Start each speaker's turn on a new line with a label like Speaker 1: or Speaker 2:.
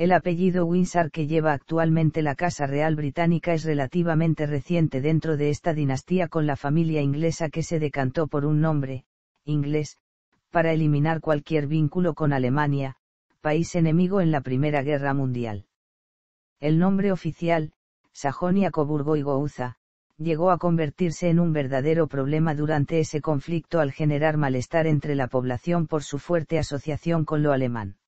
Speaker 1: El apellido Windsor que lleva actualmente la Casa Real Británica es relativamente reciente dentro de esta dinastía con la familia inglesa que se decantó por un nombre, inglés, para eliminar cualquier vínculo con Alemania, país enemigo en la Primera Guerra Mundial. El nombre oficial, Sajonia Coburgo y Gouza, llegó a convertirse en un verdadero problema durante ese conflicto al generar malestar entre la población por su fuerte asociación con lo alemán.